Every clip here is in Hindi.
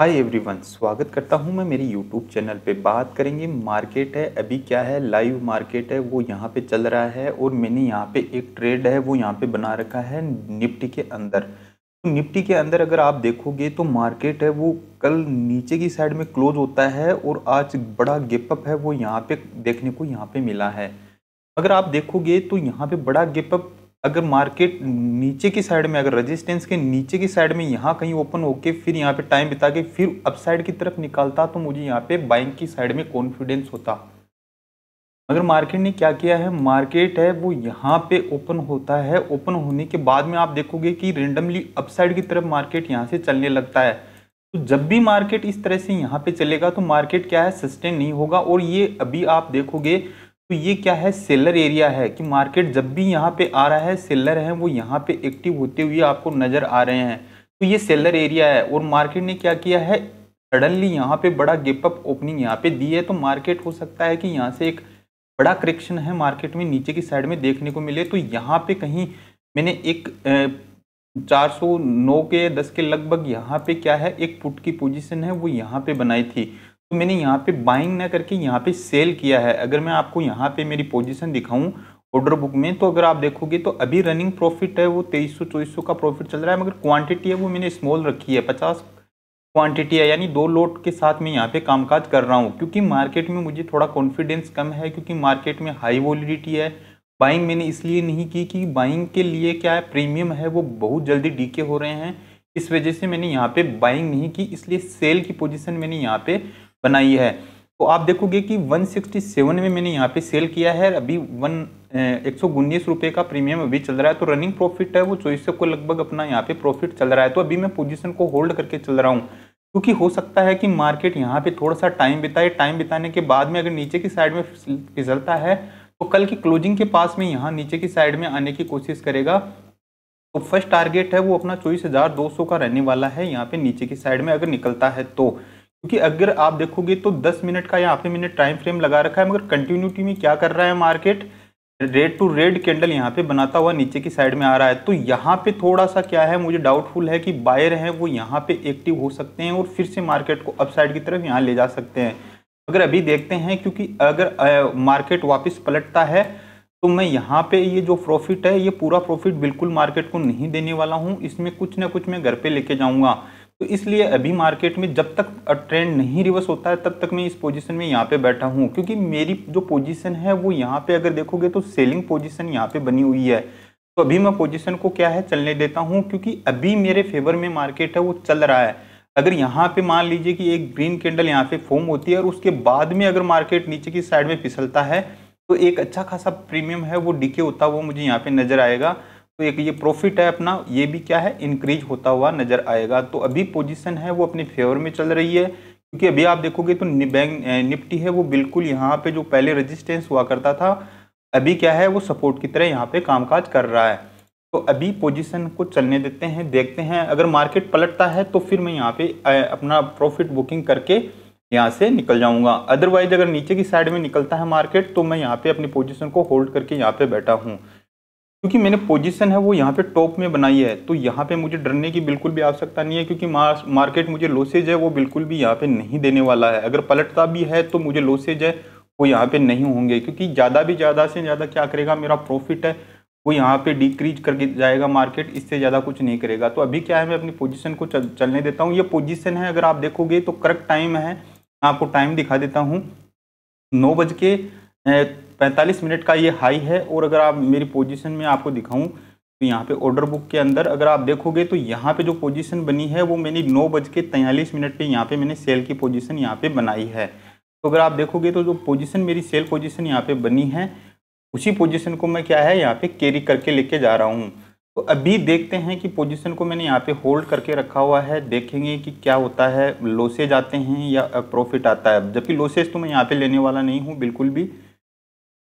हाय एवरीवन स्वागत करता हूं मैं मेरी यूट्यूब चैनल पे बात करेंगे मार्केट है अभी क्या है लाइव मार्केट है वो यहाँ पे चल रहा है और मैंने यहाँ पे एक ट्रेड है वो यहाँ पे बना रखा है निफ्टी के अंदर तो निफ्टी के अंदर अगर आप देखोगे तो मार्केट है वो कल नीचे की साइड में क्लोज होता है और आज बड़ा गिपअप है वो यहाँ पे देखने को यहाँ पे मिला है अगर आप देखोगे तो यहाँ पे बड़ा गिपअप अगर मार्केट नीचे की साइड में अगर रेजिस्टेंस के नीचे की साइड में यहाँ कहीं ओपन होके फिर यहाँ पे टाइम बिता के फिर अपसाइड की तरफ निकालता तो मुझे यहाँ पे बाइंग की साइड में कॉन्फिडेंस होता मगर मार्केट ने क्या किया है मार्केट है वो यहाँ पे ओपन होता है ओपन होने के बाद में आप देखोगे कि रेंडमली अपसाइड की तरफ मार्केट यहाँ से चलने लगता है तो जब भी मार्केट इस तरह से यहाँ पे चलेगा तो मार्केट क्या है सस्टेन नहीं होगा और ये अभी आप देखोगे तो ये क्या है सेलर एरिया है कि मार्केट जब भी यहाँ पे आ रहा है सेलर है वो यहाँ पे एक्टिव होते हुए आपको नज़र आ रहे हैं तो ये सेलर एरिया है और मार्केट ने क्या किया है सडनली यहाँ पे बड़ा गेप अप ओपनिंग यहाँ पे दी है तो मार्केट हो सकता है कि यहाँ से एक बड़ा करेक्शन है मार्केट में नीचे की साइड में देखने को मिले तो यहाँ पे कहीं मैंने एक चार सौ नौ के दस के लगभग यहाँ पे क्या है एक पुट की पोजीशन है वो यहाँ पे बनाई थी तो मैंने यहाँ पे बाइंग ना करके यहाँ पे सेल किया है अगर मैं आपको यहाँ पे मेरी पोजीशन दिखाऊं ऑर्डर बुक में तो अगर आप देखोगे तो अभी रनिंग प्रॉफिट है वो तेईस सौ चौबीस सौ का प्रॉफिट चल रहा है मगर क्वांटिटी है वो मैंने स्मॉल रखी है पचास क्वांटिटी है यानी दो लोट के साथ मैं यहाँ पे कामकाज कर रहा हूँ क्योंकि मार्केट में मुझे थोड़ा कॉन्फिडेंस कम है क्योंकि मार्केट में हाई वॉलिडिटी है बाइंग मैंने इसलिए नहीं की कि बाइंग के लिए क्या है प्रीमियम है वो बहुत जल्दी डीके हो रहे हैं इस वजह से मैंने यहाँ पे बाइंग नहीं की इसलिए सेल की पोजिशन मैंने यहाँ पे बनाई है तो आप देखोगे कि 167 में मैंने यहाँ पे सेल किया है अभी वन एक सौ उन्नीस रुपये का प्रीमियम अभी चल रहा है तो रनिंग प्रॉफिट है वो चौबीस को लगभग अपना यहाँ पे प्रॉफिट चल रहा है तो अभी मैं पोजीशन को होल्ड करके चल रहा हूँ क्योंकि हो सकता है कि मार्केट यहाँ पे थोड़ा सा टाइम बिताए टाइम बिताने के बाद में अगर नीचे की साइड में फिसलता है तो कल की क्लोजिंग के पास में यहाँ नीचे की साइड में आने की कोशिश करेगा तो फर्स्ट टारगेट है वो अपना चौबीस का रहने वाला है यहाँ पे नीचे की साइड में अगर निकलता है तो क्योंकि अगर आप देखोगे तो 10 मिनट का या पे मिनट टाइम फ्रेम लगा रखा है मगर कंटिन्यूटी में क्या कर रहा है market red to red candle यहाँ पे बनाता हुआ नीचे की साइड में आ रहा है तो यहाँ पे थोड़ा सा क्या है मुझे डाउटफुल है कि बायर हैं वो यहाँ पे एक्टिव हो सकते हैं और फिर से मार्केट को अपसाइड की तरफ यहाँ ले जा सकते हैं अगर अभी देखते हैं क्योंकि अगर मार्केट वापस पलटता है तो मैं यहाँ पे ये जो प्रॉफिट है ये पूरा प्रॉफिट बिल्कुल मार्केट को नहीं देने वाला हूँ इसमें कुछ ना कुछ मैं घर पे लेके जाऊँगा तो इसलिए अभी मार्केट में जब तक ट्रेंड नहीं रिवर्स होता है तब तक मैं इस पोजीशन में यहाँ पे बैठा हूँ क्योंकि मेरी जो पोजीशन है वो यहाँ पे अगर देखोगे तो सेलिंग पोजीशन यहाँ पे बनी हुई है तो अभी मैं पोजीशन को क्या है चलने देता हूँ क्योंकि अभी मेरे फेवर में मार्केट है वो चल रहा है अगर यहाँ पे मान लीजिए कि एक ग्रीन कैंडल यहाँ पे फॉर्म होती है और उसके बाद में अगर मार्केट नीचे की साइड में फिसलता है तो एक अच्छा खासा प्रीमियम है वो डिके होता वो मुझे यहाँ पे नजर आएगा तो एक ये प्रॉफिट है अपना ये भी क्या है इंक्रीज होता हुआ नजर आएगा तो अभी पोजीशन है वो अपने फेवर में चल रही है क्योंकि अभी आप देखोगे तो बैंक निफ्टी है वो बिल्कुल यहाँ पे जो पहले रेजिस्टेंस हुआ करता था अभी क्या है वो सपोर्ट की तरह यहाँ पे कामकाज कर रहा है तो अभी पोजीशन को चलने देते हैं देखते हैं अगर मार्केट पलटता है तो फिर मैं यहाँ पे अपना प्रॉफिट बुकिंग करके यहाँ से निकल जाऊँगा अदरवाइज अगर नीचे की साइड में निकलता है मार्केट तो मैं यहाँ पे अपनी पोजीशन को होल्ड करके यहाँ पे बैठा हूँ क्योंकि मैंने पोजीशन है वो यहाँ पे टॉप में बनाई है तो यहाँ पे मुझे डरने की बिल्कुल भी आवश्यकता नहीं है क्योंकि मार्केट मुझे लॉसेज है वो बिल्कुल भी यहाँ पे नहीं देने वाला है अगर पलटता भी है तो मुझे लॉसेज है वो यहाँ पे नहीं होंगे क्योंकि ज़्यादा भी ज़्यादा से ज़्यादा क्या करेगा मेरा प्रॉफिट है वो यहाँ पे डिक्रीज करके जाएगा मार्केट इससे ज़्यादा कुछ नहीं करेगा तो अभी क्या है मैं अपनी पोजिशन को चल, चलने देता हूँ ये पोजिशन है अगर आप देखोगे तो करेक्ट टाइम है आपको टाइम दिखा देता हूँ नौ बज के पैंतालीस मिनट का ये हाई है और अगर आप मेरी पोजिशन में आपको दिखाऊँ तो यहाँ पे ऑर्डर बुक के अंदर अगर आप देखोगे तो यहाँ पे जो पोजीशन बनी है वो मैंने नौ बज के तैंतालीस मिनट पे यहाँ पे मैंने सेल की पोजीशन यहाँ पे बनाई है तो अगर आप देखोगे तो जो पोजीशन मेरी सेल पोजीशन यहाँ पे बनी है उसी पोजीशन को मैं क्या है यहाँ पे कैरी करके लेके जा रहा हूँ तो अभी देखते हैं कि पोजिशन को मैंने यहाँ पर होल्ड करके रखा हुआ है देखेंगे कि क्या होता है लॉसेज आते हैं या प्रॉफिट आता है जबकि लॉसेज तो मैं यहाँ पर लेने वाला नहीं हूँ बिल्कुल भी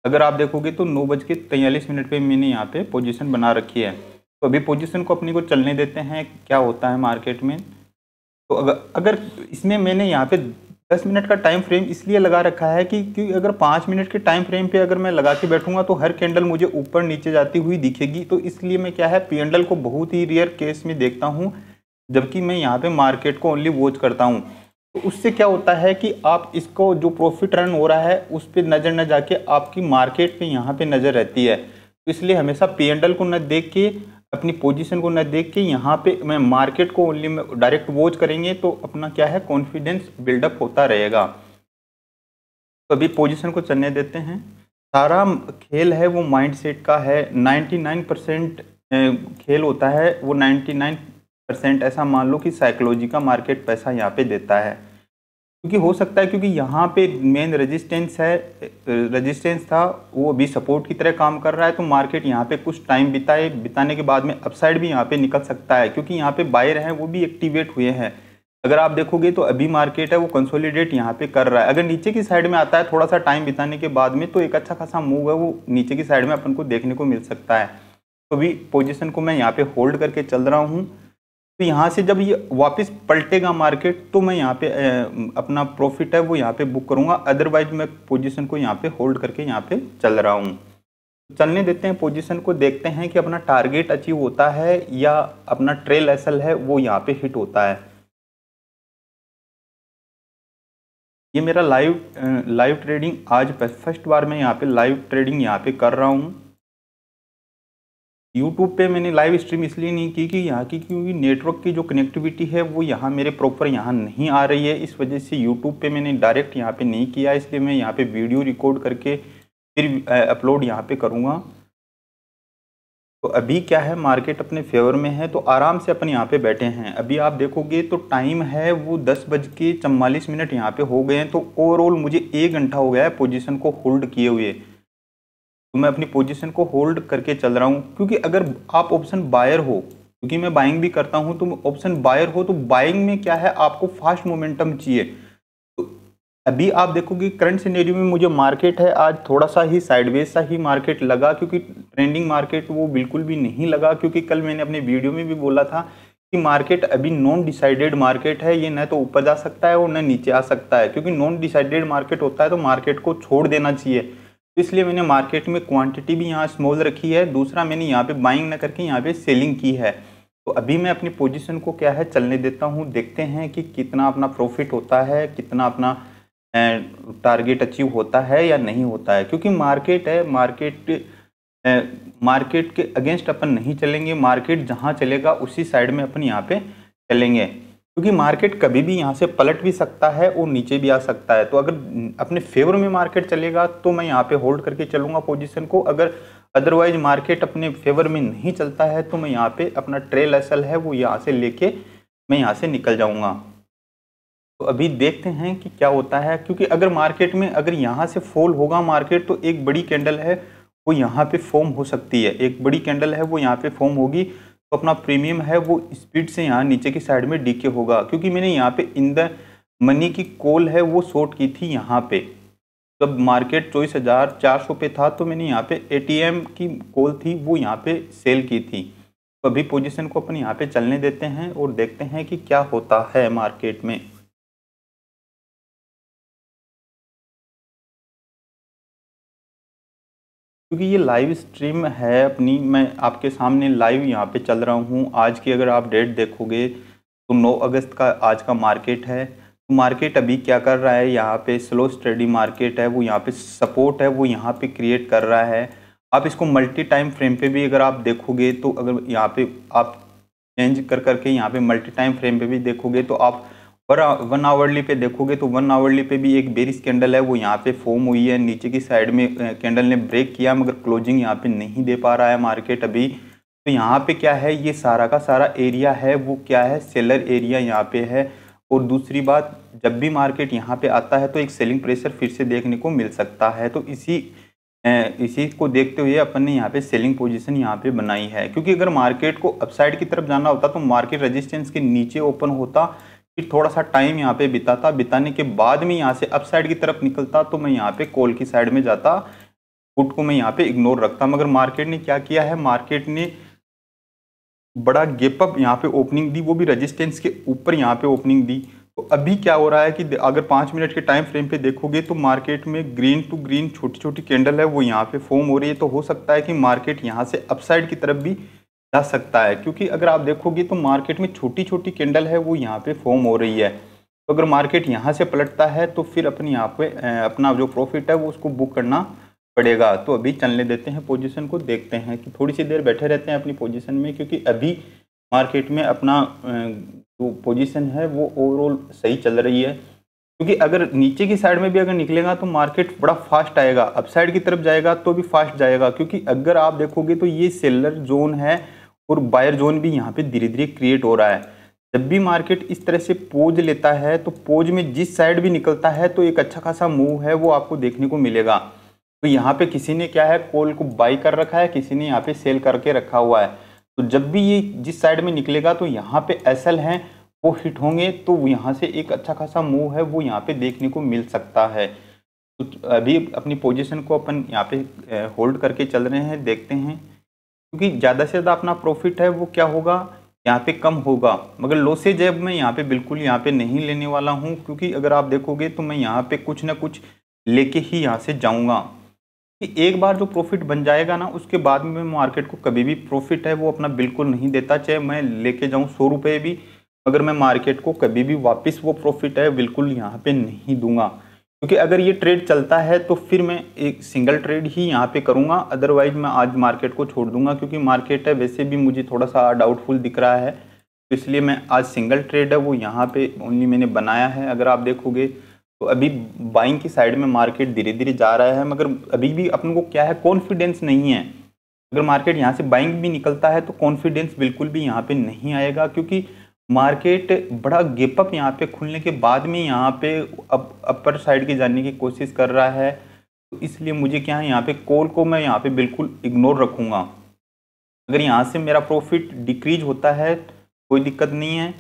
अगर आप देखोगे तो नौ बज के तैयलीस मिनट पर मैंने यहाँ पे पोजीशन बना रखी है तो अभी पोजीशन को अपने को चलने देते हैं क्या होता है मार्केट में तो अगर अगर इसमें मैंने यहाँ पे दस मिनट का टाइम फ्रेम इसलिए लगा रखा है कि क्योंकि अगर पाँच मिनट के टाइम फ्रेम पे अगर मैं लगा के बैठूंगा तो हर कैंडल मुझे ऊपर नीचे जाती हुई दिखेगी तो इसलिए मैं क्या है पी को बहुत ही रेयर केस में देखता हूँ जबकि मैं यहाँ पर मार्केट को ओनली वॉच करता हूँ तो उससे क्या होता है कि आप इसको जो प्रॉफिट रन हो रहा है उस पर नज़र न जाके आपकी मार्केट पे यहाँ पे नज़र रहती है तो इसलिए हमेशा पी एंडल को न देख के अपनी पोजीशन को न देख के यहाँ पे मैं मार्केट को ओनली डायरेक्ट वॉच करेंगे तो अपना क्या है कॉन्फिडेंस बिल्डअप होता रहेगा तो अभी पोजीशन को चलने देते हैं सारा खेल है वो माइंडसेट का है 99 परसेंट खेल होता है वो 99 परसेंट ऐसा मान लो कि साइकोलॉजी का मार्केट पैसा यहाँ पे देता है क्योंकि हो सकता है क्योंकि यहाँ पे मेन रेजिस्टेंस है रेजिस्टेंस था वो अभी सपोर्ट की तरह काम कर रहा है तो मार्केट यहाँ पे कुछ टाइम बिताए बिताने के बाद में अपसाइड भी यहाँ पे निकल सकता है क्योंकि यहाँ पे बायर हैं वो भी एक्टिवेट हुए हैं अगर आप देखोगे तो अभी मार्केट है वो कंसोलिडेट यहाँ पे कर रहा है अगर नीचे की साइड में आता है थोड़ा सा टाइम बिताने के बाद में तो एक अच्छा खासा मूव है वो नीचे की साइड में अपन को देखने को मिल सकता है तो भी पोजिशन को मैं यहाँ पे होल्ड करके चल रहा हूँ तो यहाँ से जब ये वापस पलटेगा मार्केट तो मैं यहाँ पे अपना प्रॉफिट है वो यहाँ पे बुक करूँगा अदरवाइज मैं पोजीशन को यहाँ पे होल्ड करके यहाँ पे चल रहा हूँ तो चलने देते हैं पोजीशन को देखते हैं कि अपना टारगेट अचीव होता है या अपना ट्रेल एसल है वो यहाँ पे हिट होता है ये मेरा लाइव लाइव ट्रेडिंग आज फर्स्ट बार मैं यहाँ पे लाइव ट्रेडिंग यहाँ पे कर रहा हूँ यूट्यूब पे मैंने लाइव स्ट्रीम इसलिए नहीं की कि यहाँ की क्योंकि नेटवर्क की जो कनेक्टिविटी है वो यहाँ मेरे प्रॉपर यहाँ नहीं आ रही है इस वजह से यूट्यूब पे मैंने डायरेक्ट यहाँ पे नहीं किया इसलिए मैं यहाँ पे वीडियो रिकॉर्ड करके फिर अपलोड यहाँ पे करूँगा तो अभी क्या है मार्केट अपने फेवर में है तो आराम से अपन यहाँ पे बैठे हैं अभी आप देखोगे तो टाइम है वो दस बज के चवालीस मिनट यहाँ पे हो गए हैं तो ओवरऑल मुझे एक घंटा हो गया है पोजिशन को होल्ड किए हुए मैं अपनी पोजीशन को होल्ड करके चल रहा हूँ क्योंकि अगर आप ऑप्शन बायर हो क्योंकि मैं बाइंग भी करता हूँ तो ऑप्शन बायर हो तो बाइंग में क्या है आपको फास्ट मोमेंटम चाहिए तो अभी आप देखोगे करंट सिनेरियो में मुझे मार्केट है आज थोड़ा सा ही साइडवेज सा ही मार्केट लगा क्योंकि ट्रेंडिंग मार्केट वो बिल्कुल भी नहीं लगा क्योंकि कल मैंने अपने वीडियो में भी बोला था कि मार्केट अभी नॉन डिसाइडेड मार्केट है ये न तो ऊपर जा सकता है और न नीचे आ सकता है क्योंकि नॉन डिसाइडेड मार्केट होता है तो मार्केट को छोड़ देना चाहिए इसलिए मैंने मार्केट में क्वांटिटी भी यहाँ स्मॉल रखी है दूसरा मैंने यहाँ पे बाइंग ना करके यहाँ पे सेलिंग की है तो अभी मैं अपनी पोजीशन को क्या है चलने देता हूँ देखते हैं कि कितना अपना प्रॉफिट होता है कितना अपना टारगेट अचीव होता है या नहीं होता है क्योंकि मार्केट है मार्केट मार्केट के अगेंस्ट अपन नहीं चलेंगे मार्केट जहाँ चलेगा उसी साइड में अपन यहाँ पर चलेंगे क्योंकि मार्केट कभी भी यहाँ से पलट भी सकता है और नीचे भी आ सकता है तो अगर अपने फेवर में मार्केट चलेगा तो मैं यहाँ पे होल्ड करके चलूंगा पोजीशन को अगर अदरवाइज मार्केट अपने फेवर में नहीं चलता है तो मैं यहाँ पे अपना ट्रेल असल है वो यहाँ से लेके मैं यहाँ से निकल जाऊँगा तो अभी देखते हैं कि क्या होता है क्योंकि अगर मार्केट में अगर यहाँ से फॉल होगा मार्केट तो एक बड़ी कैंडल है वो यहाँ पे फॉर्म हो सकती है एक बड़ी कैंडल है वो यहाँ पे फॉर्म होगी तो अपना प्रीमियम है वो स्पीड से यहाँ नीचे की साइड में डीके होगा क्योंकि मैंने यहाँ पे इन द मनी की कॉल है वो शॉर्ट की थी यहाँ पे जब मार्केट चौबीस हज़ार चार सौ पे था तो मैंने यहाँ पे एटीएम की कॉल थी वो यहाँ पे सेल की थी तो अभी पोजीशन को अपन यहाँ पे चलने देते हैं और देखते हैं कि क्या होता है मार्केट में क्योंकि ये लाइव स्ट्रीम है अपनी मैं आपके सामने लाइव यहाँ पे चल रहा हूँ आज की अगर आप डेट देखोगे तो 9 अगस्त का आज का मार्केट है तो मार्केट अभी क्या कर रहा है यहाँ पे स्लो स्टडी मार्केट है वो यहाँ पे सपोर्ट है वो यहाँ पे क्रिएट कर रहा है आप इसको मल्टी टाइम फ्रेम पे भी अगर आप देखोगे तो अगर यहाँ पे आप चेंज कर करके यहाँ पे मल्टी टाइम फ्रेम पे भी देखोगे तो आप और वन आवर्ली पे देखोगे तो वन आवर्ली पे भी एक बेरिस कैंडल है वो यहाँ पे फॉर्म हुई है नीचे की साइड में कैंडल ने ब्रेक किया मगर क्लोजिंग यहाँ पे नहीं दे पा रहा है मार्केट अभी तो यहाँ पे क्या है ये सारा का सारा एरिया है वो क्या है सेलर एरिया यहाँ पे है और दूसरी बात जब भी मार्केट यहाँ पे आता है तो एक सेलिंग प्रेशर फिर से देखने को मिल सकता है तो इसी इसी को देखते हुए अपन ने यहाँ पे सेलिंग पोजीशन यहाँ पे बनाई है क्योंकि अगर मार्केट को अपसाइड की तरफ जाना होता तो मार्केट रेजिस्टेंस के नीचे ओपन होता फिर थोड़ा सा टाइम यहाँ पे बिताता बिताने के बाद में यहाँ से अप साइड की तरफ निकलता तो मैं यहाँ पे कॉल की साइड में जाता पुट को मैं यहाँ पे इग्नोर रखता मगर मार्केट ने क्या किया है मार्केट ने बड़ा गेप अप यहाँ पे ओपनिंग दी वो भी रजिस्टेंस के ऊपर यहाँ पे ओपनिंग दी तो अभी क्या हो रहा है कि अगर पाँच मिनट के टाइम फ्रेम पे देखोगे तो मार्केट में ग्रीन टू ग्रीन छोटी छोटी कैंडल है वो यहाँ पे फॉर्म हो रही है तो हो सकता है कि मार्केट यहाँ से अपसाइड की तरफ भी जा सकता है क्योंकि अगर आप देखोगे तो मार्केट में छोटी छोटी कैंडल है वो यहाँ पे फॉर्म हो रही है तो अगर मार्केट यहाँ से पलटता है तो फिर अपने यहाँ पे अपना जो प्रॉफिट है वो उसको बुक करना पड़ेगा तो अभी चलने देते हैं पोजीशन को देखते हैं कि थोड़ी सी देर बैठे रहते हैं अपनी पोजिशन में क्योंकि अभी मार्केट में अपना जो पोजिशन है वो ओवरऑल सही चल रही है क्योंकि अगर नीचे की साइड में भी अगर निकलेगा तो मार्केट बड़ा फास्ट आएगा अपसाइड की तरफ जाएगा तो भी फास्ट जाएगा क्योंकि अगर आप देखोगे तो ये सेलर जोन है और बायर जोन भी यहाँ पे धीरे धीरे क्रिएट हो रहा है जब भी मार्केट इस तरह से पोज लेता है तो पोज में जिस साइड भी निकलता है तो एक अच्छा खासा मूव है वो आपको देखने को मिलेगा तो यहाँ पे किसी ने क्या है कॉल को बाई कर रखा है किसी ने यहाँ पे सेल करके रखा हुआ है तो जब भी ये जिस साइड में निकलेगा तो यहाँ पे एसल हैं वो हिट होंगे तो यहाँ से एक अच्छा खासा मूव है वो यहाँ पे देखने को मिल सकता है तो अभी अपनी पोजिशन को अपन यहाँ पे होल्ड करके चल रहे हैं देखते हैं क्योंकि ज़्यादा से ज़्यादा अपना प्रॉफिट है वो क्या होगा यहाँ पे कम होगा मगर लॉसेज है मैं यहाँ पे बिल्कुल यहाँ पे नहीं लेने वाला हूँ क्योंकि अगर आप देखोगे तो मैं यहाँ पे कुछ ना कुछ लेके ही यहाँ से जाऊँगा कि एक बार जो प्रॉफिट बन जाएगा ना उसके बाद में मार्केट को कभी भी प्रॉफिट है वो अपना बिल्कुल नहीं देता चाहे मैं लेके जाऊँ सौ रुपये भी अगर मैं मार्केट को कभी भी वापस वो प्रॉफिट है बिल्कुल यहाँ पर नहीं दूंगा क्योंकि अगर ये ट्रेड चलता है तो फिर मैं एक सिंगल ट्रेड ही यहाँ पे करूँगा अदरवाइज मैं आज मार्केट को छोड़ दूंगा क्योंकि मार्केट है वैसे भी मुझे थोड़ा सा डाउटफुल दिख रहा है तो इसलिए मैं आज सिंगल ट्रेड है वो यहाँ पे ओनली मैंने बनाया है अगर आप देखोगे तो अभी बाइंग की साइड में मार्केट धीरे धीरे जा रहा है मगर अभी भी अपन को क्या है कॉन्फिडेंस नहीं है अगर मार्केट यहाँ से बाइंग भी निकलता है तो कॉन्फिडेंस बिल्कुल भी यहाँ पर नहीं आएगा क्योंकि मार्केट बड़ा गेपअप यहाँ पे खुलने के बाद में यहाँ पे अप अपर साइड के जाने की कोशिश कर रहा है तो इसलिए मुझे क्या है यहाँ पे कॉल को मैं यहाँ पे बिल्कुल इग्नोर रखूँगा अगर यहाँ से मेरा प्रॉफिट डिक्रीज होता है कोई दिक्कत नहीं है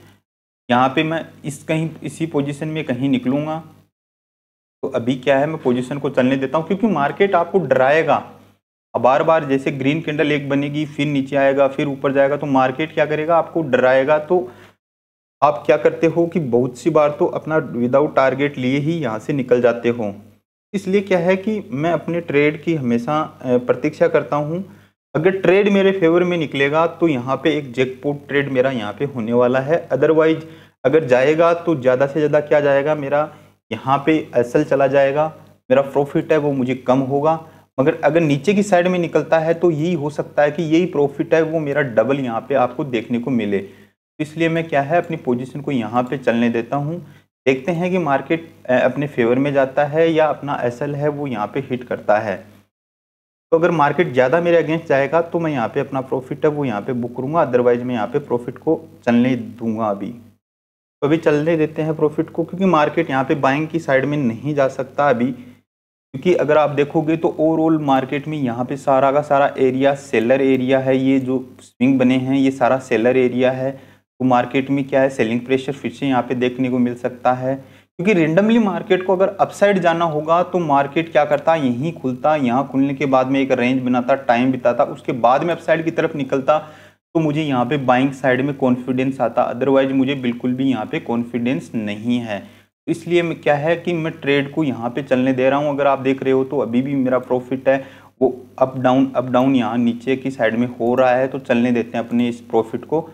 यहाँ पे मैं इस कहीं इसी पोजीशन में कहीं निकलूँगा तो अभी क्या है मैं पोजीशन को चलने देता हूँ क्योंकि मार्केट आपको डराएगा बार बार जैसे ग्रीन कैंडल एक बनेगी फिर नीचे आएगा फिर ऊपर जाएगा तो मार्केट क्या करेगा आपको डराएगा तो आप क्या करते हो कि बहुत सी बार तो अपना विदाउट टारगेट लिए ही यहाँ से निकल जाते हो इसलिए क्या है कि मैं अपने ट्रेड की हमेशा प्रतीक्षा करता हूँ अगर ट्रेड मेरे फेवर में निकलेगा तो यहाँ पे एक जैकपॉट ट्रेड मेरा यहाँ पे होने वाला है अदरवाइज अगर जाएगा तो ज़्यादा से ज़्यादा क्या जाएगा मेरा यहाँ पे असल चला जाएगा मेरा प्रॉफिट है वो मुझे कम होगा मगर अगर नीचे की साइड में निकलता है तो यही हो सकता है कि यही प्रॉफिट है वो मेरा डबल यहाँ पे आपको देखने को मिले इसलिए मैं क्या है अपनी पोजीशन को यहाँ पे चलने देता हूँ देखते हैं कि मार्केट अपने फेवर में जाता है या अपना एसएल है वो यहाँ पे हिट करता है तो अगर मार्केट ज़्यादा मेरे अगेंस्ट जाएगा तो मैं यहाँ पे अपना प्रॉफिट है वो यहाँ पे बुक करूँगा अदरवाइज मैं यहाँ पे प्रॉफिट को चलने दूंगा अभी तो अभी चलने देते हैं प्रॉफिट को क्योंकि मार्केट यहाँ पे बाइंग की साइड में नहीं जा सकता अभी क्योंकि अगर आप देखोगे तो ओवरऑल मार्केट में यहाँ पे सारा का सारा एरिया सेलर एरिया है ये जो स्विंग बने हैं ये सारा सेलर एरिया है तो मार्केट में क्या है सेलिंग प्रेशर फिर से यहाँ पे देखने को मिल सकता है क्योंकि रेंडमली मार्केट को अगर अपसाइड जाना होगा तो मार्केट क्या करता यहीं खुलता यहाँ खुलने के बाद में एक रेंज बनाता टाइम बिताता उसके बाद में अपसाइड की तरफ निकलता तो मुझे यहाँ पे बाइंग साइड में कॉन्फिडेंस आता अदरवाइज मुझे बिल्कुल भी यहाँ पे कॉन्फिडेंस नहीं है इसलिए मैं क्या है कि मैं ट्रेड को यहाँ पे चलने दे रहा हूँ अगर आप देख रहे हो तो अभी भी मेरा प्रॉफिट है वो अप डाउन अप डाउन यहाँ नीचे की साइड में हो रहा है तो चलने देते हैं अपने इस प्रॉफिट को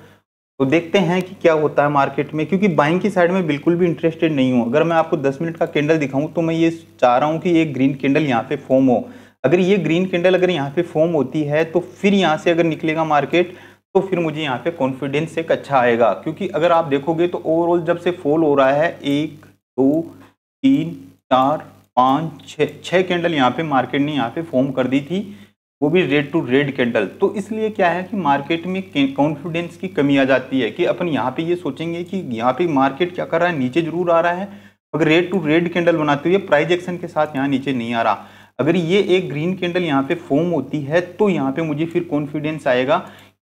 तो देखते हैं कि क्या होता है मार्केट में क्योंकि बाइंग की साइड में बिल्कुल भी इंटरेस्टेड नहीं हूँ अगर मैं आपको 10 मिनट का कैंडल दिखाऊं तो मैं ये चाह रहा हूँ कि ये ग्रीन कैंडल यहाँ पे फॉर्म हो अगर ये ग्रीन कैंडल अगर यहाँ पे फॉर्म होती है तो फिर यहाँ से अगर निकलेगा मार्केट तो फिर मुझे यहाँ पे कॉन्फिडेंस एक अच्छा आएगा क्योंकि अगर आप देखोगे तो ओवरऑल जब से फॉल हो रहा है एक दो तीन चार पाँच छः छः कैंडल यहाँ पे मार्केट ने यहाँ पे फॉर्म कर दी थी वो भी रेड टू रेड कैंडल तो इसलिए क्या है कि मार्केट में कॉन्फिडेंस की कमी आ जाती है कि अपन यहाँ पे ये सोचेंगे कि यहाँ पे मार्केट क्या कर रहा है नीचे जरूर आ रहा है अगर रेड टू रेड कैंडल बनाते हुए प्राइज एक्शन के साथ यहाँ नीचे नहीं आ रहा अगर ये एक ग्रीन कैंडल यहाँ पे फॉर्म होती है तो यहाँ पे मुझे फिर कॉन्फिडेंस आएगा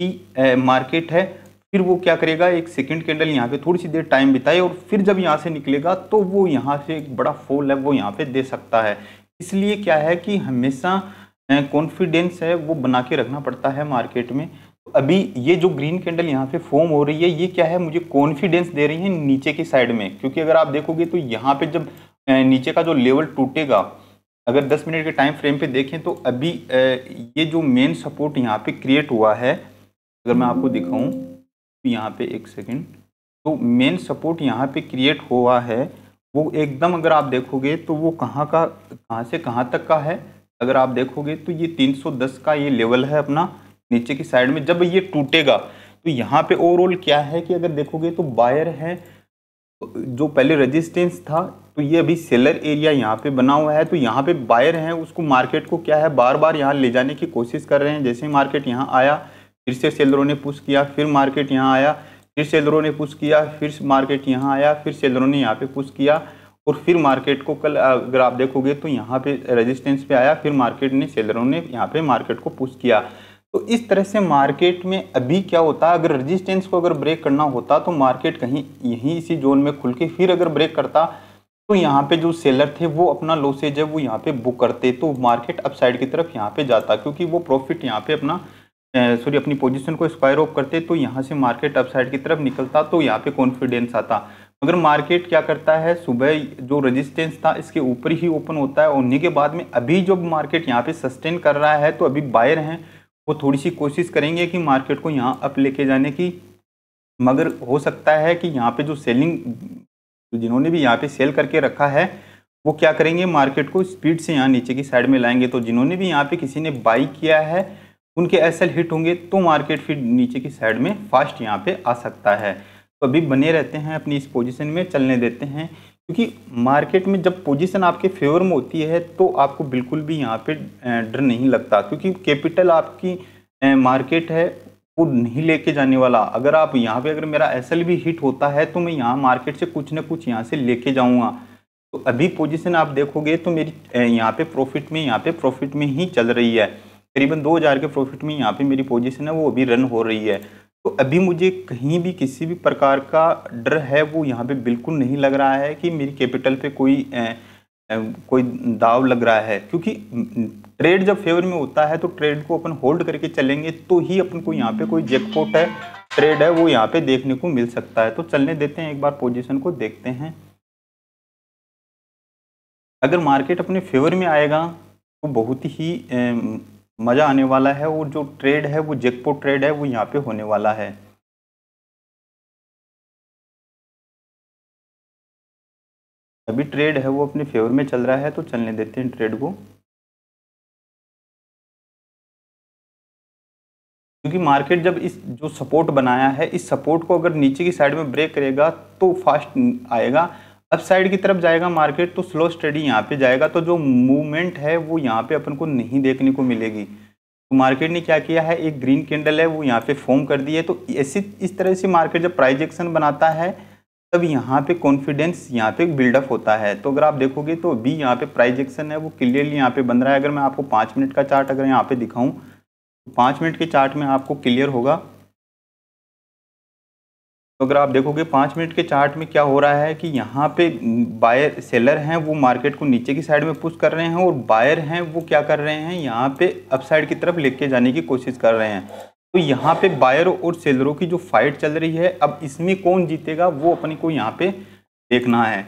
कि मार्केट है फिर वो क्या करेगा एक सेकंड कैंडल यहाँ पे थोड़ी सी देर टाइम बिताए और फिर जब यहाँ से निकलेगा तो वो यहाँ से एक बड़ा फॉल है वो यहाँ पे दे सकता है इसलिए क्या है कि हमेशा कॉन्फिडेंस है वो बना के रखना पड़ता है मार्केट में तो अभी ये जो ग्रीन कैंडल यहाँ पे फॉर्म हो रही है ये क्या है मुझे कॉन्फिडेंस दे रही है नीचे की साइड में क्योंकि अगर आप देखोगे तो यहाँ पे जब नीचे का जो लेवल टूटेगा अगर 10 मिनट के टाइम फ्रेम पे देखें तो अभी ये जो मेन सपोर्ट यहाँ पे क्रिएट हुआ है अगर मैं आपको दिखाऊँ यहाँ पे एक सेकेंड तो मेन सपोर्ट यहाँ पे क्रिएट हुआ है वो एकदम अगर आप देखोगे तो वो कहाँ का कहाँ से कहाँ तक का है अगर आप देखोगे तो ये 310 का ये लेवल है अपना नीचे की साइड में जब ये टूटेगा तो यहाँ पे ओवरऑल क्या है कि अगर देखोगे तो बायर है जो पहले रेजिस्टेंस था तो ये अभी सेलर एरिया यहाँ पे बना हुआ है तो यहाँ पे बायर हैं उसको मार्केट को क्या है बार बार यहाँ ले जाने की कोशिश कर रहे हैं जैसे ही मार्केट यहाँ आया फिर से सेलरों ने पुश किया फिर मार्केट यहाँ आया फिर सेलरों ने पुश किया फिर मार्केट यहाँ आया फिर सेलरों ने यहाँ पे पुश किया और फिर मार्केट को कल अगर आप देखोगे तो यहाँ पे रेजिस्टेंस पे आया फिर मार्केट ने सेलरों ने यहाँ पे मार्केट को पुश किया तो इस तरह से मार्केट में अभी क्या होता है अगर रेजिस्टेंस को अगर ब्रेक करना होता तो मार्केट कहीं यहीं इसी जोन में खुल के फिर अगर ब्रेक करता तो यहाँ पे जो सेलर थे वो अपना लोसेज है वो यहाँ पे बुक करते तो मार्केट अपसाइड की तरफ यहाँ पे जाता क्योंकि वो प्रॉफिट यहाँ पे अपना सॉरी अपनी पोजीशन को स्क्वायर ऑफ करते तो यहाँ से मार्केट अपसाइड की तरफ निकलता तो यहाँ पे कॉन्फिडेंस आता मगर मार्केट क्या करता है सुबह जो रेजिस्टेंस था इसके ऊपर ही ओपन होता है उन्हीं के बाद में अभी जो मार्केट यहाँ पे सस्टेन कर रहा है तो अभी बायर हैं वो थोड़ी सी कोशिश करेंगे कि मार्केट को यहाँ अप लेके जाने की मगर हो सकता है कि यहाँ पे जो सेलिंग जिन्होंने भी यहाँ पे सेल करके रखा है वो क्या करेंगे मार्केट को स्पीड से यहाँ नीचे की साइड में लाएंगे तो जिन्होंने भी यहाँ पे किसी ने बाई किया है उनके एसएल हिट होंगे तो मार्केट फिर नीचे की साइड में फास्ट यहाँ पे आ सकता है कभी तो बने रहते हैं अपनी इस पोजीशन में चलने देते हैं क्योंकि मार्केट में जब पोजीशन आपके फेवर में होती है तो आपको बिल्कुल भी यहाँ पे डर नहीं लगता क्योंकि कैपिटल आपकी मार्केट है वो नहीं लेके जाने वाला अगर आप यहाँ पे अगर मेरा एस भी हिट होता है तो मैं यहाँ मार्केट से कुछ ना कुछ यहाँ से लेके जाऊँगा तो अभी पोजिशन आप देखोगे तो मेरी यहाँ पर प्रॉफिट में यहाँ पर प्रॉफिट में ही चल रही है करीबन दो के प्रॉफिट में यहाँ पर मेरी पोजिशन है वो अभी रन हो रही है तो अभी मुझे कहीं भी किसी भी प्रकार का डर है वो यहाँ पे बिल्कुल नहीं लग रहा है कि मेरी कैपिटल पे कोई ए, कोई दाव लग रहा है क्योंकि ट्रेड जब फेवर में होता है तो ट्रेड को अपन होल्ड करके चलेंगे तो ही अपन को यहाँ पे कोई जैकपॉट है ट्रेड है वो यहाँ पे देखने को मिल सकता है तो चलने देते हैं एक बार पोजिशन को देखते हैं अगर मार्केट अपने फेवर में आएगा तो बहुत ही मज़ा आने वाला है और जो ट्रेड है वो जेकपो ट्रेड है वो यहाँ पे होने वाला है अभी ट्रेड है वो अपने फेवर में चल रहा है तो चलने देते हैं ट्रेड को क्योंकि मार्केट जब इस जो सपोर्ट बनाया है इस सपोर्ट को अगर नीचे की साइड में ब्रेक करेगा तो फास्ट आएगा अब साइड की तरफ जाएगा मार्केट तो स्लो स्टडी यहाँ पे जाएगा तो जो मूवमेंट है वो यहाँ पे अपन को नहीं देखने को मिलेगी तो मार्केट ने क्या किया है एक ग्रीन कैंडल है वो यहाँ पे फॉर्म कर दी है तो ऐसी इस तरह से मार्केट जब प्राइजेक्शन बनाता है तब यहाँ पे कॉन्फिडेंस यहाँ पे बिल्डअप होता है तो अगर आप देखोगे तो अभी यहाँ पे प्राइजेक्शन है वो क्लियरली यहाँ पे बन रहा है अगर मैं आपको पाँच मिनट का चार्ट अगर यहाँ पे दिखाऊँ तो पाँच मिनट के चार्ट में आपको क्लियर होगा तो अगर आप देखोगे पाँच मिनट के चार्ट में क्या हो रहा है कि यहाँ पे बायर सेलर हैं वो मार्केट को नीचे की साइड में पुश कर रहे हैं और बायर हैं वो क्या कर रहे हैं यहाँ पे अपसाइड की तरफ लेके जाने की कोशिश कर रहे हैं तो यहाँ पे बायर और सेलरों की जो फाइट चल रही है अब इसमें कौन जीतेगा वो अपने को यहाँ पे देखना है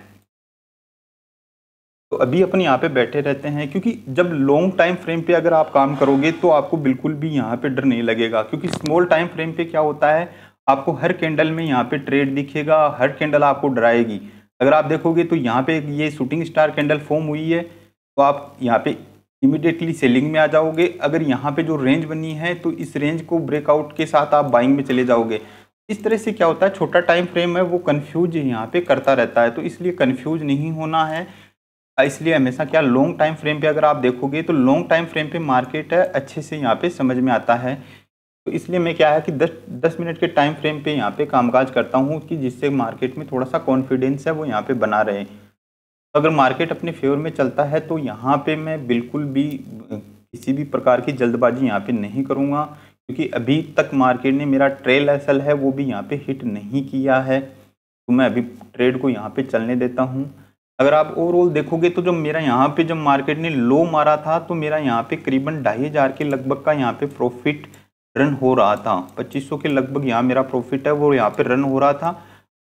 तो अभी अपन यहाँ पे बैठे रहते हैं क्योंकि जब लॉन्ग टाइम फ्रेम पे अगर आप काम करोगे तो आपको बिल्कुल भी यहाँ पे डर नहीं लगेगा क्योंकि स्मॉल टाइम फ्रेम पे क्या होता है आपको हर कैंडल में यहाँ पे ट्रेड दिखेगा हर कैंडल आपको डराएगी अगर आप देखोगे तो यहाँ पे ये शूटिंग स्टार कैंडल फॉर्म हुई है तो आप यहाँ पे इमिडिएटली सेलिंग में आ जाओगे अगर यहाँ पे जो रेंज बनी है तो इस रेंज को ब्रेकआउट के साथ आप बाइंग में चले जाओगे इस तरह से क्या होता है छोटा टाइम फ्रेम है वो कन्फ्यूज यहाँ पर करता रहता है तो इसलिए कन्फ्यूज नहीं होना है इसलिए हमेशा क्या लॉन्ग टाइम फ्रेम पर अगर आप देखोगे तो लॉन्ग टाइम फ्रेम पर मार्केट अच्छे से यहाँ पे समझ में आता है तो इसलिए मैं क्या है कि दस दस मिनट के टाइम फ्रेम पे यहाँ पे कामकाज करता हूँ कि जिससे मार्केट में थोड़ा सा कॉन्फिडेंस है वो यहाँ पे बना रहे अगर मार्केट अपने फेवर में चलता है तो यहाँ पे मैं बिल्कुल भी किसी भी प्रकार की जल्दबाजी यहाँ पे नहीं करूँगा क्योंकि अभी तक मार्केट ने मेरा ट्रेल असल है वो भी यहाँ पर हिट नहीं किया है तो मैं अभी ट्रेड को यहाँ पर चलने देता हूँ अगर आप ओवरऑल देखोगे तो जब मेरा यहाँ पे जब मार्केट ने लो मारा था तो मेरा यहाँ पे करीबन ढाई हज़ार के लगभग का यहाँ पे प्रॉफिट रन हो रहा था 2500 के लगभग यहाँ मेरा प्रॉफिट है वो यहाँ पे रन हो रहा था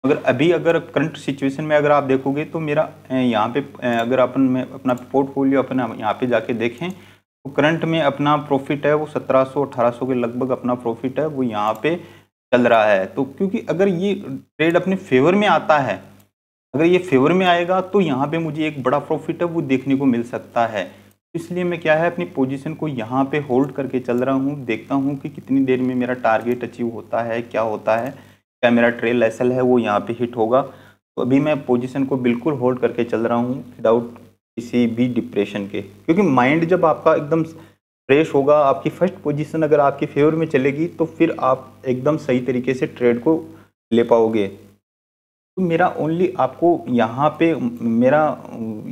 अगर अभी अगर करंट सिचुएशन में अगर आप देखोगे तो मेरा यहाँ पे अगर अपन में अपना पोर्टफोलियो अपन यहाँ पे जाके देखें तो करंट में अपना प्रॉफिट है वो 1700 1800 के लगभग अपना प्रॉफिट है वो यहाँ पे चल रहा है तो क्योंकि अगर ये ट्रेड अपने फेवर में आता है अगर ये फेवर में आएगा तो यहाँ पर मुझे एक बड़ा प्रॉफिट है वो देखने को मिल सकता है इसलिए मैं क्या है अपनी पोजीशन को यहाँ पे होल्ड करके चल रहा हूँ देखता हूँ कि कितनी देर में मेरा टारगेट अचीव होता है क्या होता है क्या मेरा ट्रेल एसल है वो यहाँ पे हिट होगा तो अभी मैं पोजीशन को बिल्कुल होल्ड करके चल रहा हूँ विदाउट किसी भी डिप्रेशन के क्योंकि माइंड जब आपका एकदम फ्रेश होगा आपकी फर्स्ट पोजिशन अगर आपके फेवर में चलेगी तो फिर आप एकदम सही तरीके से ट्रेड को ले पाओगे मेरा ओनली आपको यहाँ पे मेरा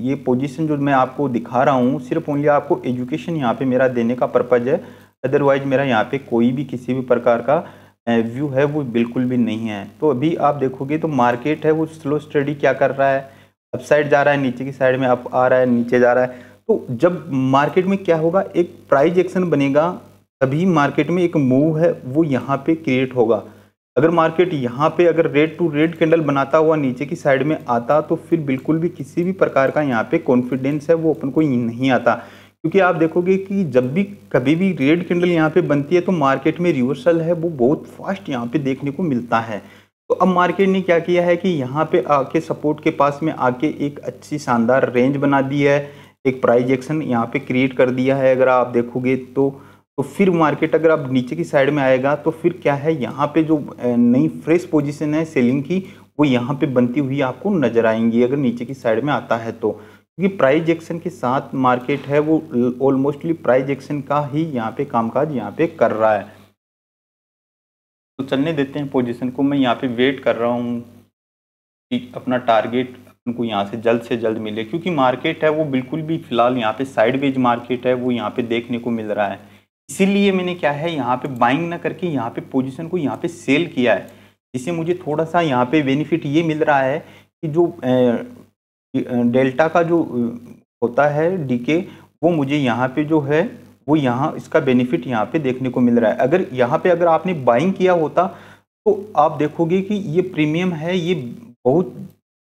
ये पोजीशन जो मैं आपको दिखा रहा हूँ सिर्फ ओनली आपको एजुकेशन यहाँ पे मेरा देने का पर्पज़ है अदरवाइज मेरा यहाँ पे कोई भी किसी भी प्रकार का व्यू है वो बिल्कुल भी नहीं है तो अभी आप देखोगे तो मार्केट है वो स्लो स्टडी क्या कर रहा है अपसाइड जा रहा है नीचे की साइड में अप आ रहा है नीचे जा रहा है तो जब मार्केट में क्या होगा एक प्राइज एक्शन बनेगा तभी मार्केट में एक मूव है वो यहाँ पर क्रिएट होगा अगर मार्केट यहाँ पे अगर रेड टू रेड कैंडल बनाता हुआ नीचे की साइड में आता तो फिर बिल्कुल भी किसी भी प्रकार का यहाँ पे कॉन्फिडेंस है वो अपन को नहीं आता क्योंकि आप देखोगे कि जब भी कभी भी रेड कैंडल यहाँ पे बनती है तो मार्केट में रिवर्सल है वो बहुत फास्ट यहाँ पे देखने को मिलता है तो अब मार्केट ने क्या किया है कि यहाँ पे आके सपोर्ट के पास में आके एक अच्छी शानदार रेंज बना दी है एक प्राइजेक्शन यहाँ पे क्रिएट कर दिया है अगर आप देखोगे तो तो फिर मार्केट अगर आप नीचे की साइड में आएगा तो फिर क्या है यहाँ पे जो नई फ्रेश पोजीशन है सेलिंग की वो यहाँ पे बनती हुई आपको नजर आएंगी अगर नीचे की साइड में आता है तो क्योंकि प्राइज एक्शन के साथ मार्केट है वो ऑलमोस्टली प्राइज एक्शन का ही यहाँ पे कामकाज यहाँ पे कर रहा है तो चलने देते हैं पोजिशन को मैं यहाँ पे वेट कर रहा हूँ कि अपना टारगेट उनको यहाँ से जल्द से जल्द मिले क्योंकि मार्केट है वो बिल्कुल भी फिलहाल यहाँ पे साइडवेज मार्केट है वो यहाँ पे देखने को मिल रहा है इसीलिए मैंने क्या है यहाँ पे बाइंग ना करके यहाँ पे पोजीशन को यहाँ पे सेल किया है जिससे मुझे थोड़ा सा यहाँ पे बेनिफिट ये मिल रहा है कि जो डेल्टा का जो होता है डीके वो मुझे यहाँ पे जो है वो यहाँ इसका बेनिफिट यहाँ पे देखने को मिल रहा है अगर यहाँ पे अगर आपने बाइंग किया होता तो आप देखोगे कि ये प्रीमियम है ये बहुत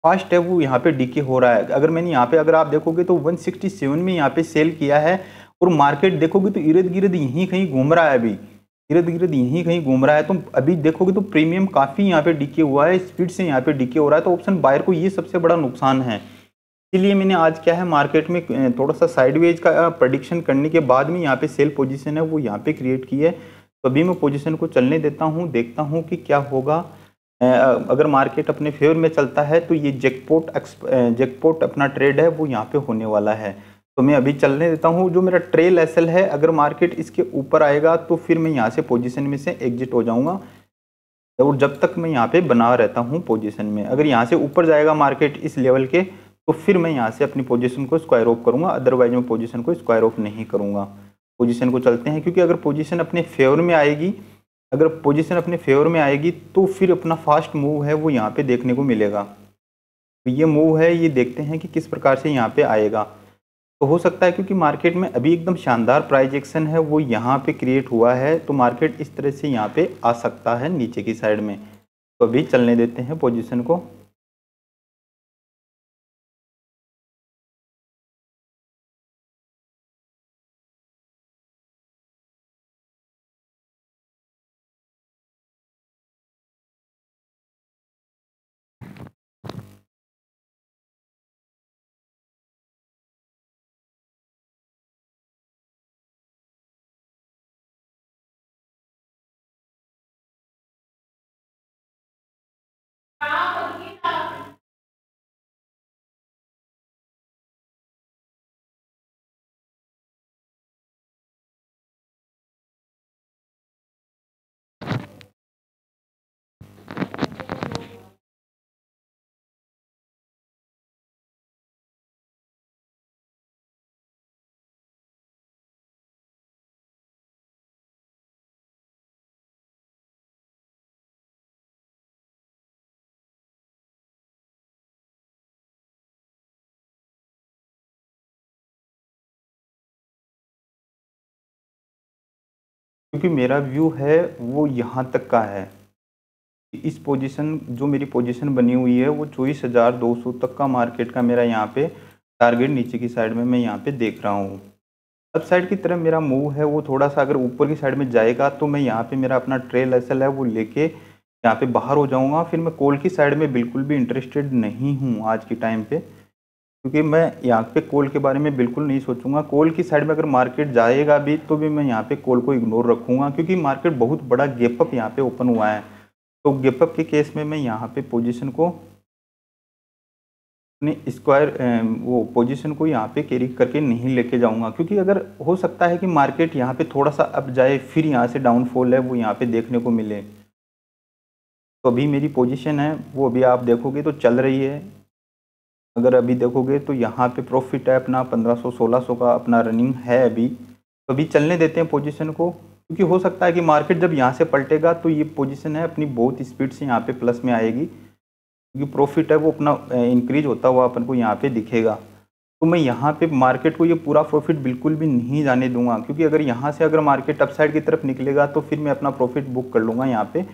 फास्ट है वो यहाँ पे डीके हो रहा है अगर मैंने यहाँ पे अगर आप देखोगे तो 167 में यहाँ पे सेल किया है और मार्केट देखोगे तो इर्द गिर्द यहीं कहीं घूम रहा है अभी इर्द गिर्द यहीं कहीं घूम रहा है तो अभी देखोगे तो प्रीमियम काफ़ी यहाँ पे डिके हुआ है स्पीड से यहाँ पे डिके हो रहा है तो ऑप्शन बायर को ये सबसे बड़ा नुकसान है इसलिए मैंने आज क्या है मार्केट में थोड़ा सा साइडवेज का प्रडिक्शन करने के बाद में यहाँ पे सेल पोजिशन है वो यहाँ पर क्रिएट की है तो अभी मैं पोजिशन को चलने देता हूँ देखता हूँ कि क्या होगा अगर मार्केट अपने फेवर में चलता है तो ये जेकपोर्ट एक्सप जेकपोर्ट अपना ट्रेड है वो यहाँ पे होने वाला है तो मैं अभी चलने देता हूँ जो मेरा ट्रेल एसल है अगर मार्केट इसके ऊपर आएगा तो फिर मैं यहाँ से पोजिशन में से एग्जिट हो जाऊँगा और जब तक मैं यहाँ पे बना रहता हूँ पोजीशन में अगर यहाँ से ऊपर जाएगा मार्केट इस लेवल के तो फिर मैं यहाँ से अपनी पोजीशन को स्क्वायर ऑफ करूँगा अदरवाइज मैं पोजीशन को स्क्वायर ऑफ नहीं करूँगा पोजीशन को चलते हैं क्योंकि अगर पोजीशन अपने फेवर में आएगी अगर पोजीशन अपने फेवर में आएगी तो फिर अपना फास्ट मूव है वो यहाँ पर देखने को मिलेगा तो ये मूव है ये देखते हैं कि किस प्रकार से यहाँ पर आएगा तो हो सकता है क्योंकि मार्केट में अभी एकदम शानदार प्राइजेक्शन है वो यहाँ पे क्रिएट हुआ है तो मार्केट इस तरह से यहाँ पे आ सकता है नीचे की साइड में तो अभी चलने देते हैं पोजीशन को क्योंकि मेरा व्यू है वो यहाँ तक का है इस पोजीशन जो मेरी पोजीशन बनी हुई है वो चौबीस हज़ार दो सौ तक का मार्केट का मेरा यहाँ पे टारगेट नीचे की साइड में मैं यहाँ पे देख रहा हूँ अब साइड की तरफ मेरा मूव है वो थोड़ा सा अगर ऊपर की साइड में जाएगा तो मैं यहाँ पे मेरा अपना ट्रेल एसल है वो लेके यहाँ पर बाहर हो जाऊँगा फिर मैं कोल की साइड में बिल्कुल भी इंटरेस्टेड नहीं हूँ आज के टाइम पर क्योंकि मैं यहाँ पे कोल के बारे में बिल्कुल नहीं सोचूंगा कोल की साइड में अगर मार्केट जाएगा भी तो भी मैं यहाँ पे कोल को इग्नोर रखूंगा क्योंकि मार्केट बहुत बड़ा गेपअप यहाँ पे ओपन हुआ है तो गेपअप के केस में मैं यहाँ पे पोजीशन को अपने स्क्वायर वो पोजीशन को यहाँ पे कैरी करके नहीं लेके जाऊँगा क्योंकि अगर हो सकता है कि मार्केट यहाँ पर थोड़ा सा अप जाए फिर यहाँ से डाउनफॉल है वो यहाँ पर देखने को मिले तो अभी मेरी पोजिशन है वो अभी आप देखोगे तो चल रही है अगर अभी देखोगे तो यहाँ पे प्रॉफिट है अपना 1500 1600 का अपना रनिंग है अभी तो अभी चलने देते हैं पोजीशन को क्योंकि हो सकता है कि मार्केट जब यहाँ से पलटेगा तो ये पोजीशन है अपनी बहुत स्पीड से यहाँ पे प्लस में आएगी क्योंकि प्रॉफिट है वो अपना इंक्रीज होता हुआ अपन को यहाँ पर दिखेगा तो मैं यहाँ पर मार्केट को ये पूरा प्रॉफिट बिल्कुल भी नहीं जाने दूंगा क्योंकि अगर यहाँ से अगर मार्केट अपसाइड की तरफ निकलेगा तो फिर मैं अपना प्रॉफिट बुक कर लूँगा यहाँ पर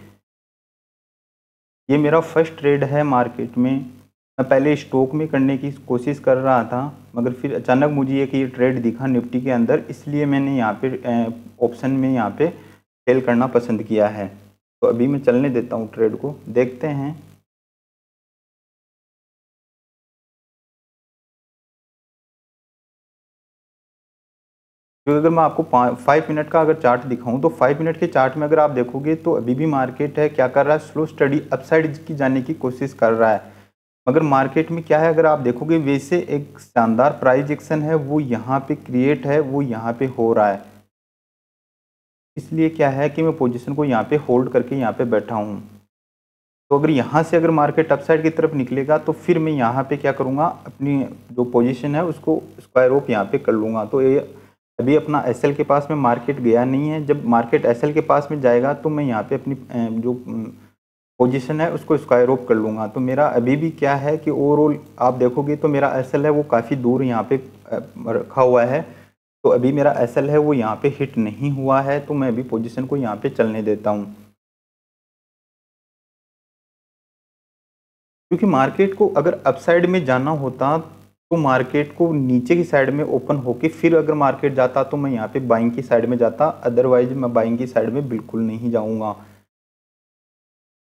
ये मेरा फर्स्ट ट्रेड है मार्केट में मैं पहले स्टॉक में करने की कोशिश कर रहा था मगर फिर अचानक मुझे एक ये ट्रेड दिखा निफ्टी के अंदर इसलिए मैंने यहाँ पे ऑप्शन में यहाँ पे सेल करना पसंद किया है तो अभी मैं चलने देता हूँ ट्रेड को देखते हैं क्योंकि अगर मैं आपको फाइव मिनट का अगर चार्ट दिखाऊं तो फाइव मिनट के चार्ट में अगर आप देखोगे तो अभी भी मार्केट है क्या कर रहा है स्लो स्टडी अपसाइड की जाने की कोशिश कर रहा है मगर मार्केट में क्या है अगर आप देखोगे वैसे एक शानदार प्राइज एक्शन है वो यहाँ पे क्रिएट है वो यहाँ पे हो रहा है इसलिए क्या है कि मैं पोजीशन को यहाँ पे होल्ड करके यहाँ पे बैठा हूँ तो अगर यहाँ से अगर मार्केट अपसाइड की तरफ निकलेगा तो फिर मैं यहाँ पे क्या करूँगा अपनी जो पोजिशन है उसको स्क्वायर ओप यहाँ पर कर लूँगा तो ये अभी अपना एस के पास में मार्केट गया नहीं है जब मार्केट एस के पास में जाएगा तो मैं यहाँ पर अपनी जो पोजीशन है उसको स्क्वायर ऑफ कर लूँगा तो मेरा अभी भी क्या है कि ओवरऑल आप देखोगे तो मेरा एस है वो काफ़ी दूर यहाँ पे रखा हुआ है तो अभी मेरा एस है वो यहाँ पे हिट नहीं हुआ है तो मैं अभी पोजीशन को यहाँ पे चलने देता हूँ क्योंकि मार्केट को अगर अपसाइड में जाना होता तो मार्केट को नीचे की साइड में ओपन होकर फिर अगर मार्केट जाता तो मैं यहाँ पे बाइंग की साइड में जाता अदरवाइज मैं बाइंग की साइड में बिल्कुल नहीं जाऊँगा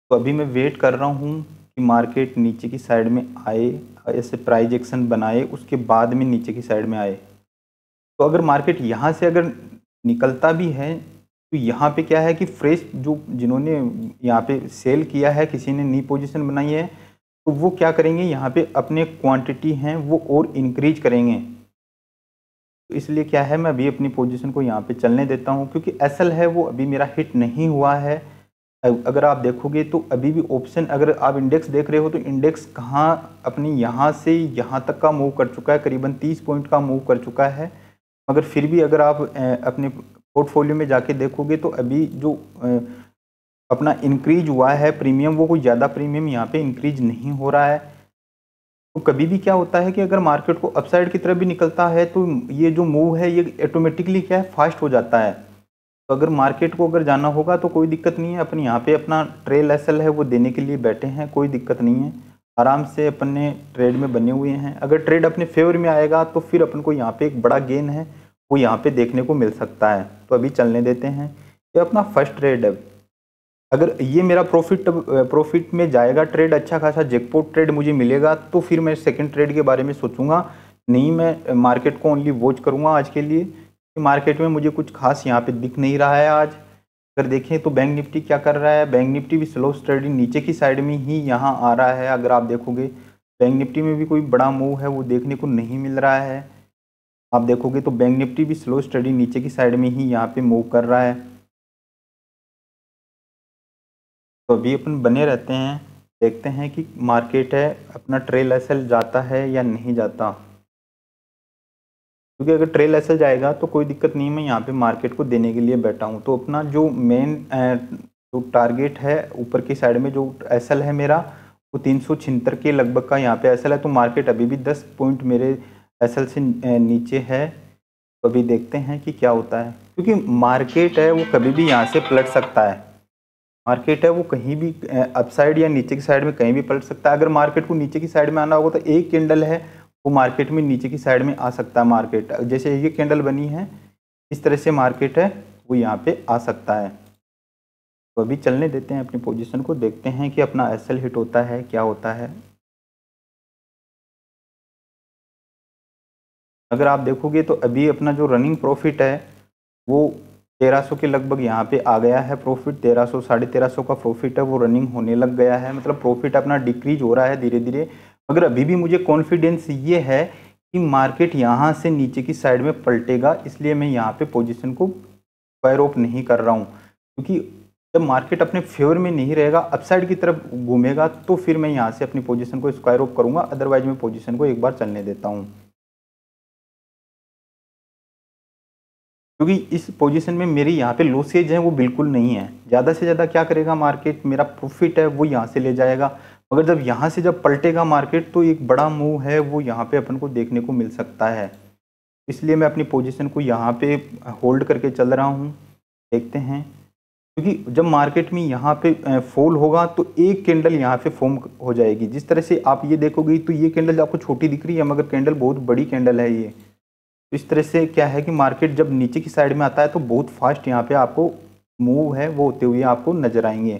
तो अभी मैं वेट कर रहा हूँ कि मार्केट नीचे की साइड में आए ऐसे प्राइज एक्शन बनाए उसके बाद में नीचे की साइड में आए तो अगर मार्केट यहाँ से अगर निकलता भी है तो यहाँ पे क्या है कि फ्रेश जो जिन्होंने यहाँ पे सेल किया है किसी ने नई पोजीशन बनाई है तो वो क्या करेंगे यहाँ पे अपने क्वांटिटी हैं वो और इंक्रीज करेंगे तो इसलिए क्या है मैं अभी अपनी पोजीशन को यहाँ पे चलने देता हूँ क्योंकि असल है वो अभी मेरा हिट नहीं हुआ है अगर आप देखोगे तो अभी भी ऑप्शन अगर आप इंडेक्स देख रहे हो तो इंडेक्स कहाँ अपनी यहाँ से यहाँ तक का मूव कर चुका है करीबन तीस पॉइंट का मूव कर चुका है मगर फिर भी अगर आप अपने पोर्टफोलियो में जाके देखोगे तो अभी जो अपना इंक्रीज हुआ है प्रीमियम वो कोई ज़्यादा प्रीमियम यहाँ पे इंक्रीज नहीं हो रहा है तो कभी भी क्या होता है कि अगर मार्केट को अपसाइड की तरफ भी निकलता है तो ये जो मूव है ये ऑटोमेटिकली क्या है फास्ट हो जाता है तो अगर मार्केट को अगर जाना होगा तो कोई दिक्कत नहीं है अपन यहाँ पे अपना ट्रेल एसल है वो देने के लिए बैठे हैं कोई दिक्कत नहीं है आराम से अपने ट्रेड में बने हुए हैं अगर ट्रेड अपने फेवर में आएगा तो फिर अपन को यहाँ पे एक बड़ा गेन है वो यहाँ पे देखने को मिल सकता है तो अभी चलने देते हैं ये अपना फर्स्ट ट्रेड है अगर ये मेरा प्रॉफिट प्रॉफिट में जाएगा ट्रेड अच्छा खासा जेकपोर्ट ट्रेड मुझे मिलेगा तो फिर मैं सेकेंड ट्रेड के बारे में सोचूंगा नहीं मैं मार्केट को ओनली वॉच करूँगा आज के लिए मार्केट में मुझे कुछ खास यहाँ पे दिख नहीं रहा है आज अगर देखें तो बैंक निफ्टी क्या कर रहा है बैंक निफ्टी भी स्लो स्टडी नीचे की साइड में ही यहाँ आ रहा है अगर आप देखोगे बैंक निफ्टी में भी कोई बड़ा मूव है वो देखने को नहीं मिल रहा है आप देखोगे तो बैंक निफ्टी भी स्लो स्टडी नीचे की साइड में ही यहाँ पे मूव कर रहा है तो अभी अपन बने रहते हैं देखते हैं कि मार्केट है अपना ट्रेल असल जाता है या नहीं जाता क्योंकि अगर ट्रेल ऐसा जाएगा तो कोई दिक्कत नहीं मैं यहाँ पे मार्केट को देने के लिए बैठा हूँ तो अपना जो मेन जो टारगेट है ऊपर की साइड में जो एस है मेरा वो तीन सौ छिहत्तर के लगभग का यहाँ पे एस है तो मार्केट अभी भी दस पॉइंट मेरे एस से नीचे है तो अभी देखते हैं कि क्या होता है क्योंकि मार्केट है वो कभी भी यहाँ से पलट सकता है मार्केट है वो कहीं भी अपसाइड या नीचे की साइड में कहीं भी पलट सकता है अगर मार्केट को नीचे की साइड में आना होगा तो एक कैंडल है वो मार्केट में नीचे की साइड में आ सकता है मार्केट जैसे ये कैंडल बनी है इस तरह से मार्केट है वो यहाँ पे आ सकता है तो अभी चलने देते हैं अपनी पोजीशन को देखते हैं कि अपना एस हिट होता है क्या होता है अगर आप देखोगे तो अभी अपना जो रनिंग प्रॉफिट है वो 1300 के लगभग यहाँ पे आ गया है प्रॉफिट 1300 साढ़े तेरह का प्रॉफिट है वो रनिंग होने लग गया है मतलब प्रॉफिट अपना डिक्रीज हो रहा है धीरे धीरे मगर अभी भी मुझे कॉन्फिडेंस ये है कि मार्केट यहाँ से नीचे की साइड में पलटेगा इसलिए मैं यहाँ पे पोजीशन को स्क्वायर ऑफ नहीं कर रहा हूँ क्योंकि जब मार्केट अपने फेवर में नहीं रहेगा अपसाइड की तरफ घूमेगा तो फिर मैं यहाँ से अपनी पोजीशन को स्क्वायर ऑफ करूँगा अदरवाइज मैं पोजीशन को एक बार चलने देता हूँ क्योंकि इस पोजीशन में मेरी यहाँ पे लॉसेज है वो बिल्कुल नहीं है ज़्यादा से ज़्यादा क्या करेगा मार्केट मेरा प्रॉफिट है वो यहाँ से ले जाएगा मगर जब यहाँ से जब पलटेगा मार्केट तो एक बड़ा मूव है वो यहाँ पे अपन को देखने को मिल सकता है इसलिए मैं अपनी पोजीशन को यहाँ पे होल्ड करके चल रहा हूँ देखते हैं क्योंकि जब मार्केट में यहाँ पे फोल होगा तो एक कैंडल यहाँ पे फॉर्म हो जाएगी जिस तरह से आप ये देखोगे तो ये कैंडल आपको छोटी दिख रही है मगर कैंडल बहुत बड़ी कैंडल है ये तो इस तरह से क्या है कि मार्केट जब नीचे की साइड में आता है तो बहुत फास्ट यहाँ पर आपको मूव है वो होते हुए आपको नजर आएंगे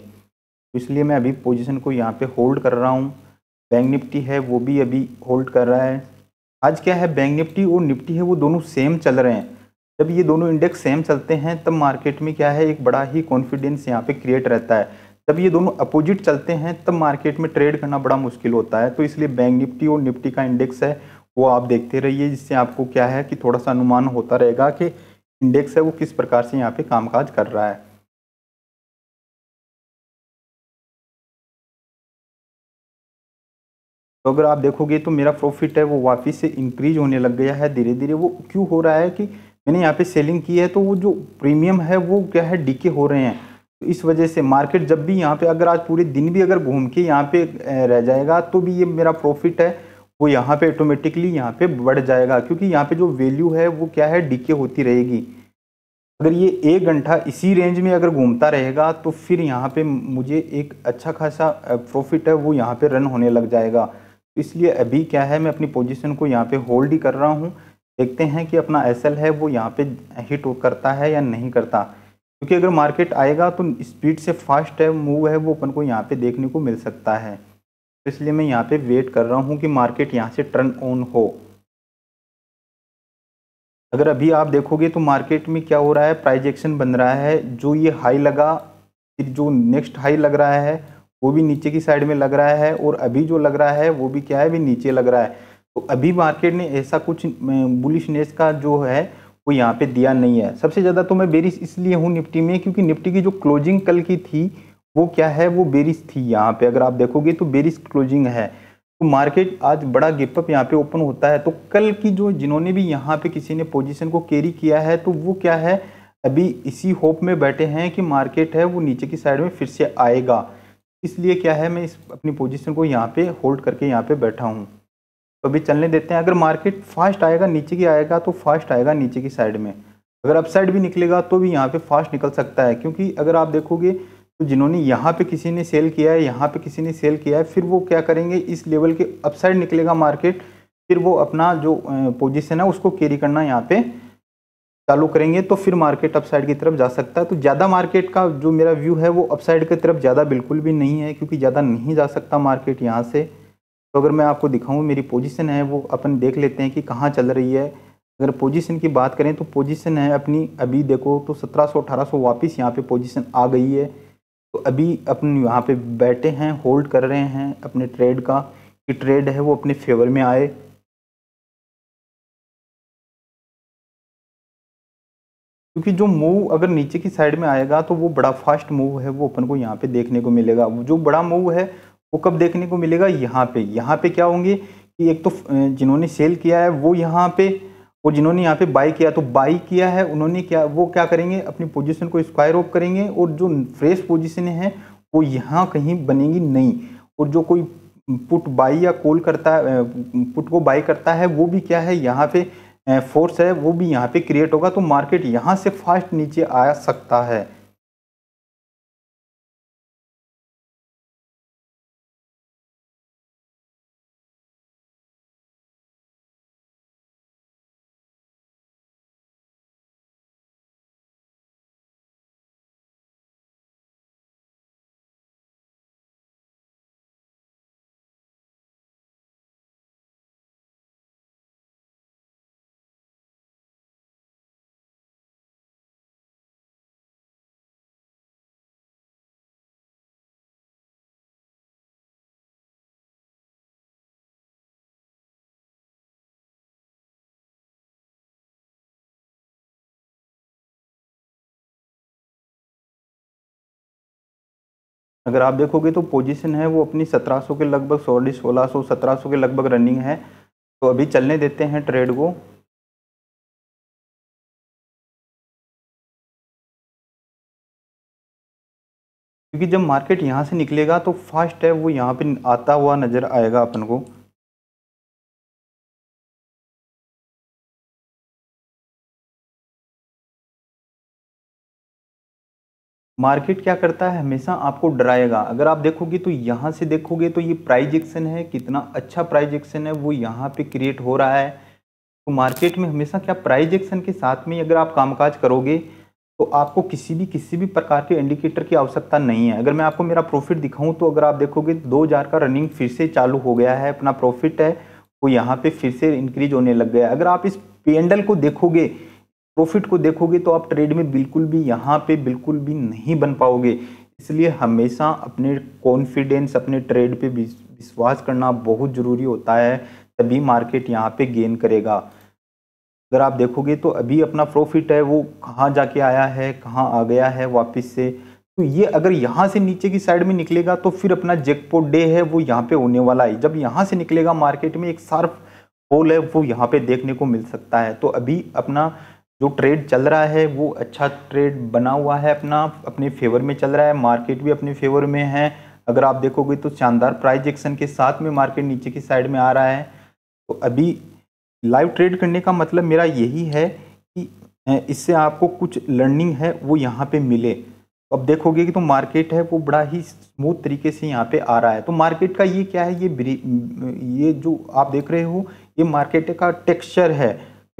इसलिए मैं अभी पोजीशन को यहाँ पे होल्ड कर रहा हूँ बैंक निफ्टी है वो भी अभी होल्ड कर रहा है आज क्या है बैंक निफ्टी और निफ्टी है वो दोनों सेम चल रहे हैं जब ये दोनों इंडेक्स सेम चलते हैं तब मार्केट में क्या है एक बड़ा ही कॉन्फिडेंस यहाँ पे क्रिएट रहता है जब ये दोनों अपोजिट चलते हैं तब मार्केट में ट्रेड करना बड़ा मुश्किल होता है तो इसलिए बैंक निफ्टी और निफ्टी का इंडेक्स है वो आप देखते रहिए जिससे आपको क्या है कि थोड़ा सा अनुमान होता रहेगा कि इंडेक्स है वो किस प्रकार से यहाँ पे कामकाज कर रहा है तो अगर आप देखोगे तो मेरा प्रॉफिट है वो वापस से इंक्रीज होने लग गया है धीरे धीरे वो क्यों हो रहा है कि मैंने यहाँ पे सेलिंग की है तो वो जो प्रीमियम है वो क्या है डीके हो रहे हैं तो इस वजह से मार्केट जब भी यहाँ पे अगर आज पूरे दिन भी अगर घूम के यहाँ पे रह जाएगा तो भी ये मेरा प्रॉफिट है वो यहाँ पे ऑटोमेटिकली यहाँ पे बढ़ जाएगा क्योंकि यहाँ पे जो वैल्यू है वो क्या है डीके होती रहेगी अगर ये एक घंटा इसी रेंज में अगर घूमता रहेगा तो फिर यहाँ पर मुझे एक अच्छा खासा प्रॉफिट है वो यहाँ पर रन होने लग जाएगा इसलिए अभी क्या है मैं अपनी पोजीशन को यहाँ पे होल्ड ही कर रहा हूँ देखते हैं कि अपना एस है वो यहाँ पे हिट करता है या नहीं करता क्योंकि अगर मार्केट आएगा तो स्पीड से फास्ट है मूव है वो अपन को यहाँ पे देखने को मिल सकता है तो इसलिए मैं यहाँ पे वेट कर रहा हूँ कि मार्केट यहाँ से टर्न ऑन हो अगर अभी आप देखोगे तो मार्केट में क्या हो रहा है प्राइजेक्शन बन रहा है जो ये हाई लगा फिर जो नेक्स्ट हाई लग रहा है वो भी नीचे की साइड में लग रहा है और अभी जो लग रहा है वो भी क्या है भी नीचे लग रहा है तो अभी मार्केट ने ऐसा कुछ बुलिशनेस का जो है वो यहाँ पे दिया नहीं है सबसे ज़्यादा तो मैं बेरिस इसलिए हूँ निफ्टी में क्योंकि निफ्टी की जो क्लोजिंग कल की थी वो क्या है वो बेरिस थी यहाँ पे अगर आप देखोगे तो बेरिस क्लोजिंग है तो मार्केट आज बड़ा गिपअप यहाँ पे ओपन होता है तो कल की जो जिन्होंने भी यहाँ पे किसी ने पोजिशन को कैरी किया है तो वो क्या है अभी इसी होप में बैठे हैं कि मार्केट है वो नीचे की साइड में फिर से आएगा इसलिए क्या है मैं इस अपनी पोजीशन को यहाँ पे होल्ड करके यहाँ पे बैठा हूँ तो अभी चलने देते हैं अगर मार्केट फास्ट आएगा नीचे की आएगा तो फास्ट आएगा नीचे की साइड में अगर अपसाइड भी निकलेगा तो भी यहाँ पे फास्ट निकल सकता है क्योंकि अगर आप देखोगे तो जिन्होंने यहाँ पे किसी ने सेल किया है यहाँ पे किसी ने सेल किया है फिर वो क्या करेंगे इस लेवल के अपसाइड निकलेगा मार्केट फिर वो अपना जो पोजिशन है उसको कैरी करना यहाँ पर चालू करेंगे तो फिर मार्केट अपसाइड की तरफ जा सकता है तो ज़्यादा मार्केट का जो मेरा व्यू है वो अपसाइड की तरफ ज़्यादा बिल्कुल भी नहीं है क्योंकि ज़्यादा नहीं जा सकता मार्केट यहाँ से तो अगर मैं आपको दिखाऊँ मेरी पोजिशन है वो अपन देख लेते हैं कि कहाँ चल रही है अगर पोजीशन की बात करें तो पोजीशन है अपनी अभी देखो तो 1700 1800 वापस यहाँ पर पोजिशन आ गई है तो अभी अपन यहाँ पे बैठे हैं होल्ड कर रहे हैं अपने ट्रेड का कि ट्रेड है वो अपने फेवर में आए क्योंकि जो मूव अगर नीचे की साइड में आएगा तो वो बड़ा फास्ट मूव है वो अपन को यहाँ पे देखने को मिलेगा जो बड़ा मूव है वो कब देखने को मिलेगा यहाँ पे यहाँ पे क्या होंगे कि एक तो जिन्होंने सेल किया है वो यहाँ पे और जिन्होंने यहाँ पे बाई किया तो बाई किया है उन्होंने क्या वो क्या करेंगे अपनी पोजिशन को स्क्वायर ऑफ करेंगे और जो फ्रेश पोजिशन है वो यहाँ कहीं बनेंगी नहीं और जो कोई पुट बाई या कॉल करता है पुट को बाई करता है वो भी क्या है यहाँ पे फोर्स है वो भी यहाँ पे क्रिएट होगा तो मार्केट यहाँ से फास्ट नीचे आ सकता है अगर आप देखोगे तो पोजीशन है वो अपनी 1700 के लगभग सॉरी 1600 1700 के लगभग रनिंग है तो अभी चलने देते हैं ट्रेड को क्योंकि जब मार्केट यहाँ से निकलेगा तो फास्ट है वो यहाँ पे आता हुआ नज़र आएगा अपन को मार्केट क्या करता है हमेशा आपको डराएगा अगर आप देखोगे तो यहाँ से देखोगे तो ये प्राइज एक्शन है कितना अच्छा प्राइज एक्शन है वो यहाँ पे क्रिएट हो रहा है तो मार्केट में हमेशा क्या प्राइज एक्शन के साथ में अगर आप कामकाज करोगे तो आपको किसी भी किसी भी प्रकार के इंडिकेटर की आवश्यकता नहीं है अगर मैं आपको मेरा प्रॉफिट दिखाऊँ तो अगर आप देखोगे दो हज़ार का रनिंग फिर से चालू हो गया है अपना प्रॉफिट है वो यहाँ पर फिर से इंक्रीज होने लग गया अगर आप इस पेंडल को देखोगे प्रॉफिट को देखोगे तो आप ट्रेड में बिल्कुल भी यहाँ पे बिल्कुल भी नहीं बन पाओगे इसलिए हमेशा अपने कॉन्फिडेंस अपने ट्रेड पे विश्वास करना बहुत ज़रूरी होता है तभी मार्केट यहाँ पे गेन करेगा अगर आप देखोगे तो अभी अपना प्रॉफिट है वो कहाँ जाके आया है कहाँ आ गया है वापस से तो ये अगर यहाँ से नीचे की साइड में निकलेगा तो फिर अपना जैकपॉट डे है वो यहाँ पे होने वाला है जब यहाँ से निकलेगा मार्केट में एक सार्फ होल है वो यहाँ पे देखने को मिल सकता है तो अभी अपना जो ट्रेड चल रहा है वो अच्छा ट्रेड बना हुआ है अपना अपने फेवर में चल रहा है मार्केट भी अपने फेवर में है अगर आप देखोगे तो शानदार प्राइज एक्शन के साथ में मार्केट नीचे की साइड में आ रहा है तो अभी लाइव ट्रेड करने का मतलब मेरा यही है कि इससे आपको कुछ लर्निंग है वो यहाँ पे मिले तो अब देखोगे कि तो मार्केट है वो बड़ा ही स्मूथ तरीके से यहाँ पे आ रहा है तो मार्केट का ये क्या है ये ये जो आप देख रहे हो ये मार्केट का टेक्सचर है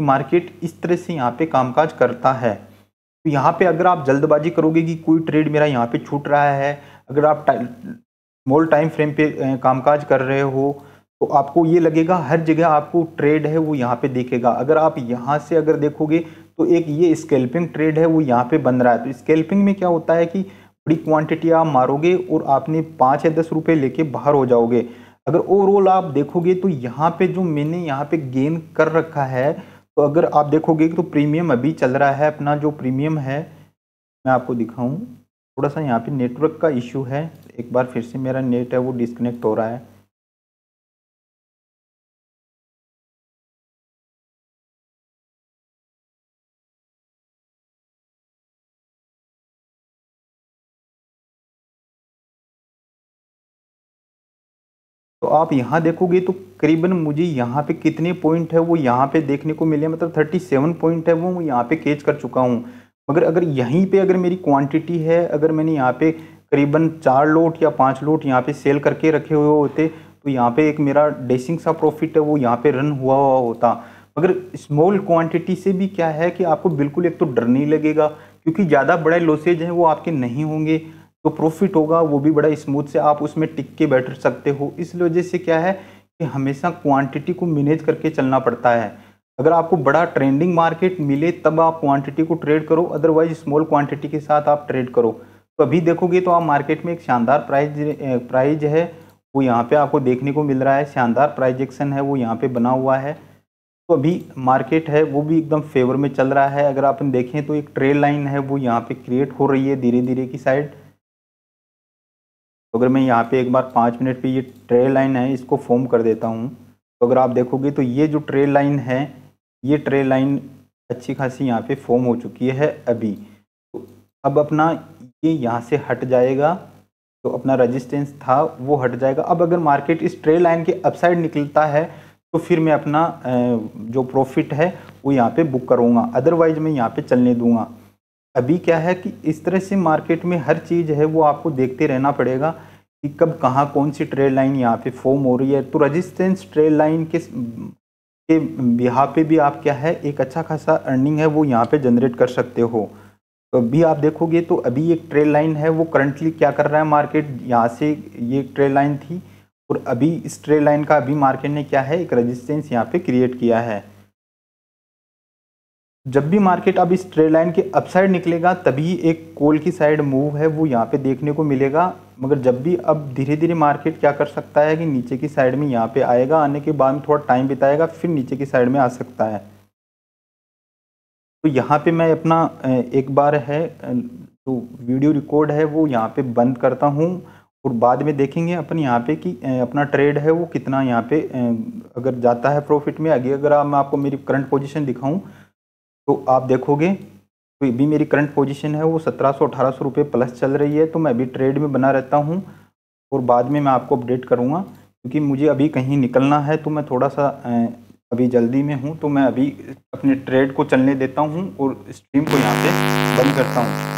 मार्केट इस तरह से यहाँ पे कामकाज करता है तो यहाँ पे अगर आप जल्दबाजी करोगे कि कोई ट्रेड मेरा यहाँ पे छूट रहा है अगर आप स्मॉल टाइम फ्रेम पे कामकाज कर रहे हो तो आपको ये लगेगा हर जगह आपको ट्रेड है वो यहाँ पे देखेगा अगर आप यहाँ से अगर देखोगे तो एक ये स्केल्पिंग ट्रेड है वो यहाँ पे बन रहा है तो स्केल्पिंग में क्या होता है कि बड़ी क्वान्टिटी आप मारोगे और आपने पाँच या दस रुपये लेके बाहर हो जाओगे अगर ओवरऑल आप देखोगे तो यहाँ पे जो मैंने यहाँ पे गेन कर रखा है तो अगर आप देखोगे तो प्रीमियम अभी चल रहा है अपना जो प्रीमियम है मैं आपको दिखाऊँ थोड़ा सा यहाँ पे नेटवर्क का इशू है एक बार फिर से मेरा नेट है वो डिसकनेक्ट हो रहा है तो आप यहाँ देखोगे तो करीबन मुझे यहाँ पे कितने पॉइंट है वो यहाँ पे देखने को मिले मतलब थर्टी सेवन पॉइंट है वो यहाँ पे कैच कर चुका हूँ मगर अगर यहीं पे अगर मेरी क्वांटिटी है अगर मैंने यहाँ पे करीबन चार लोट या पाँच लोट यहाँ पे सेल करके रखे हुए होते तो यहाँ पे एक मेरा डेसिंग सा प्रॉफिट है वो यहाँ पे रन हुआ हुआ होता मगर स्मॉल क्वान्टिटी से भी क्या है कि आपको बिल्कुल एक तो डर नहीं लगेगा क्योंकि ज़्यादा बड़े लॉसेज हैं वो आपके नहीं होंगे तो प्रॉफिट होगा वो भी बड़ा स्मूथ से आप उसमें टिक के बैठ सकते हो इस वजह से क्या है कि हमेशा क्वांटिटी को मैनेज करके चलना पड़ता है अगर आपको बड़ा ट्रेंडिंग मार्केट मिले तब आप क्वांटिटी को ट्रेड करो अदरवाइज स्मॉल क्वांटिटी के साथ आप ट्रेड करो तो अभी देखोगे तो आप मार्केट में एक शानदार प्राइज प्राइज है वो यहाँ पर आपको देखने को मिल रहा है शानदार प्राइजेक्शन है वो यहाँ पर बना हुआ है तो अभी मार्केट है वो भी एकदम फेवर में चल रहा है अगर आप देखें तो एक ट्रेड लाइन है वो यहाँ पर क्रिएट हो रही है धीरे धीरे की साइड तो अगर मैं यहाँ पे एक बार पाँच मिनट पे ये ट्रेल लाइन है इसको फॉर्म कर देता हूँ तो अगर आप देखोगे तो ये जो ट्रेल लाइन है ये ट्रेल लाइन अच्छी खासी यहाँ पे फॉर्म हो चुकी है अभी तो अब अपना ये यहाँ से हट जाएगा तो अपना रजिस्टेंस था वो हट जाएगा अब अगर मार्केट इस ट्रेल लाइन के अपसाइड निकलता है तो फिर मैं अपना जो प्रॉफिट है वो यहाँ पर बुक करूँगा अदरवाइज मैं यहाँ पर चलने दूंगा अभी क्या है कि इस तरह से मार्केट में हर चीज़ है वो आपको देखते रहना पड़ेगा कि कब कहाँ कौन सी ट्रेड लाइन यहाँ पे फॉर्म हो रही है तो रजिस्टेंस ट्रेड लाइन के के यहाँ पे भी आप क्या है एक अच्छा खासा अर्निंग है वो यहाँ पे जनरेट कर सकते हो तो आप देखोगे तो अभी एक ट्रेड लाइन है वो करंटली क्या कर रहा है मार्केट यहाँ से ये ट्रेड लाइन थी और अभी इस ट्रेड लाइन का अभी मार्केट ने क्या है एक रजिस्टेंस यहाँ पर क्रिएट किया है जब भी मार्केट अब इस ट्रेड लाइन के अपसाइड निकलेगा तभी एक कोल की साइड मूव है वो यहाँ पे देखने को मिलेगा मगर जब भी अब धीरे धीरे मार्केट क्या कर सकता है कि नीचे की साइड में यहाँ पे आएगा आने के बाद में थोड़ा टाइम बिताएगा फिर नीचे की साइड में आ सकता है तो यहाँ पे मैं अपना एक बार है जो तो वीडियो रिकॉर्ड है वो यहाँ पे बंद करता हूँ और बाद में देखेंगे अपन यहाँ पे कि अपना ट्रेड है वो कितना यहाँ पे अगर जाता है प्रॉफिट में आगे अगर मैं आपको मेरी करंट पोजिशन दिखाऊँ तो आप देखोगे तो भी मेरी करंट पोजीशन है वो सत्रह सौ अठारह सौ रुपये प्लस चल रही है तो मैं अभी ट्रेड में बना रहता हूँ और बाद में मैं आपको अपडेट करूँगा क्योंकि मुझे अभी कहीं निकलना है तो मैं थोड़ा सा अभी जल्दी में हूँ तो मैं अभी अपने ट्रेड को चलने देता हूँ और स्ट्रीम को यहाँ पे बंद करता हूँ